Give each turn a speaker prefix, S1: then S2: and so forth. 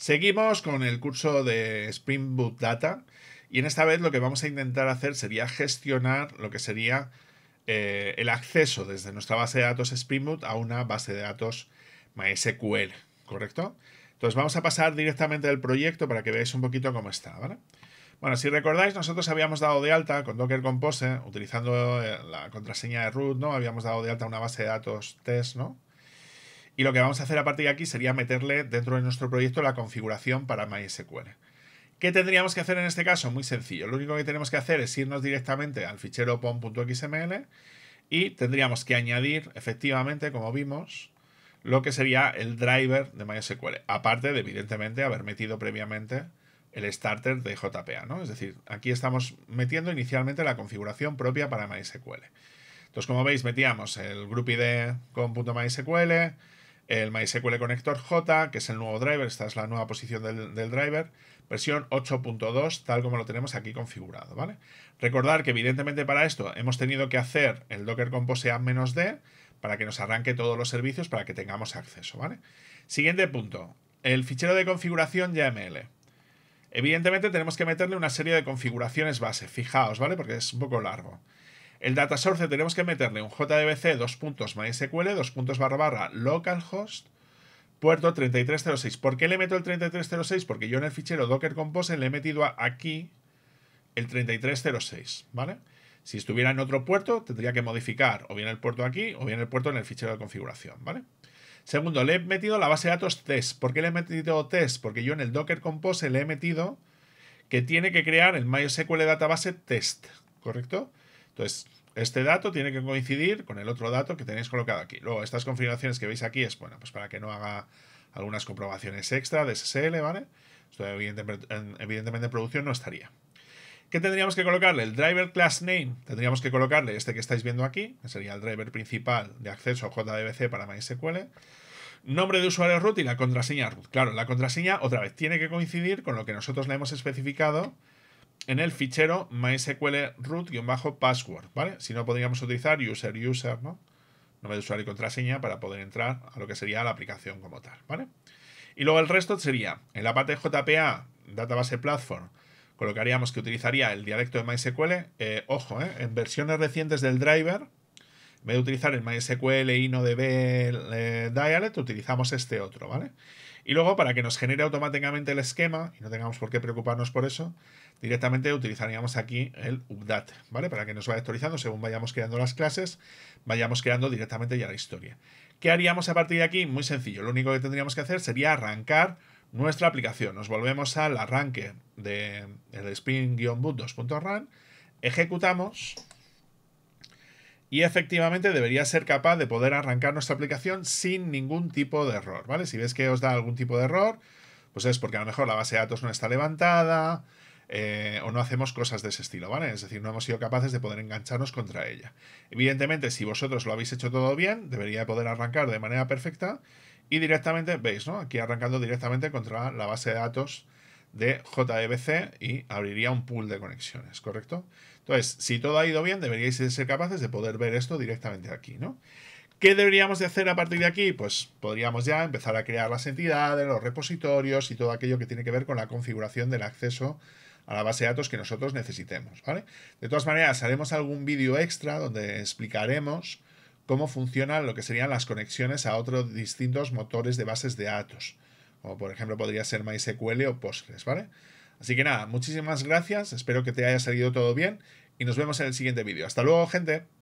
S1: Seguimos con el curso de Spring Boot Data y en esta vez lo que vamos a intentar hacer sería gestionar lo que sería eh, el acceso desde nuestra base de datos Spring Boot a una base de datos MySQL, ¿correcto? Entonces vamos a pasar directamente al proyecto para que veáis un poquito cómo está, ¿vale? Bueno, si recordáis, nosotros habíamos dado de alta con Docker Compose, eh, utilizando eh, la contraseña de root, ¿no? Habíamos dado de alta una base de datos test, ¿no? Y lo que vamos a hacer a partir de aquí sería meterle dentro de nuestro proyecto la configuración para MySQL. ¿Qué tendríamos que hacer en este caso? Muy sencillo. Lo único que tenemos que hacer es irnos directamente al fichero pom.xml y tendríamos que añadir, efectivamente, como vimos, lo que sería el driver de MySQL. Aparte de, evidentemente, haber metido previamente el starter de JPA, ¿no? Es decir, aquí estamos metiendo inicialmente la configuración propia para MySQL. Entonces, como veis, metíamos el group ID con.mysql, el MySQL Connector J, que es el nuevo driver, esta es la nueva posición del, driver, versión 8.2, tal como lo tenemos aquí configurado, ¿vale? Recordar que evidentemente para esto hemos tenido que hacer el docker compose a d para que nos arranque todos los servicios para que tengamos acceso, ¿vale? Siguiente punto, el fichero de configuración YAML. Evidentemente tenemos que meterle una serie de configuraciones base, fijaos, ¿vale? Porque es un poco largo. El data source tenemos que meterle un JDBC, dos puntos MySQL, dos puntos barra barra localhost, puerto 3306. ¿Por qué le meto el 3306? Porque yo en el fichero docker compose le he metido aquí el 3306, ¿vale? Si estuviera en otro puerto, tendría que modificar o bien el puerto aquí o bien el puerto en el fichero de configuración, ¿vale? Segundo, le he metido la base de datos test. ¿Por qué le he metido test? Porque yo en el docker compose le he metido que tiene que crear el MySQL database test, ¿correcto? Entonces, este dato tiene que coincidir con el otro dato que tenéis colocado aquí. Luego, estas configuraciones que veis aquí es, bueno, pues para que no haga algunas comprobaciones extra de SSL, ¿vale? Esto evidentemente, en producción no estaría. ¿Qué tendríamos que colocarle? El driver class name. Tendríamos que colocarle este que estáis viendo aquí, que sería el driver principal de acceso a JDBC para MySQL. Nombre de usuario root y la contraseña root. Claro, la contraseña, otra vez, tiene que coincidir con lo que nosotros le hemos especificado en el fichero mysql root-password, ¿vale? Si no, podríamos utilizar user, user, ¿no? Nombre de usuario y contraseña para poder entrar a lo que sería la aplicación como tal, ¿vale? Y luego el resto sería, en la parte JPA, Database Platform, colocaríamos que utilizaría el dialecto de MySQL, eh, ojo, eh, en versiones recientes del driver, en vez de utilizar el MySQL, y no eh, Dialect, utilizamos este otro, ¿vale? Y luego, para que nos genere automáticamente el esquema, y no tengamos por qué preocuparnos por eso, directamente utilizaríamos aquí el update, ¿vale? Para que nos vaya actualizando según vayamos creando las clases, vayamos creando directamente ya la historia. ¿Qué haríamos a partir de aquí? Muy sencillo, lo único que tendríamos que hacer sería arrancar nuestra aplicación. Nos volvemos al arranque del spring spin-boot 2.run, ejecutamos y efectivamente debería ser capaz de poder arrancar nuestra aplicación sin ningún tipo de error, ¿vale? Si ves que os da algún tipo de error, pues es porque a lo mejor la base de datos no está levantada eh, o no hacemos cosas de ese estilo, ¿vale? Es decir, no hemos sido capaces de poder engancharnos contra ella. Evidentemente, si vosotros lo habéis hecho todo bien, debería poder arrancar de manera perfecta y directamente, veis, ¿no? Aquí arrancando directamente contra la base de datos de JDBC e y abriría un pool de conexiones, ¿correcto? Entonces, si todo ha ido bien, deberíais ser capaces de poder ver esto directamente aquí, ¿no? ¿Qué deberíamos de hacer a partir de aquí? Pues podríamos ya empezar a crear las entidades, los repositorios y todo aquello que tiene que ver con la configuración del acceso a la base de datos que nosotros necesitemos, ¿vale? De todas maneras, haremos algún vídeo extra donde explicaremos cómo funcionan lo que serían las conexiones a otros distintos motores de bases de datos. O por ejemplo podría ser MySQL o Postgres, ¿vale? Así que nada, muchísimas gracias, espero que te haya salido todo bien y nos vemos en el siguiente vídeo. Hasta luego, gente.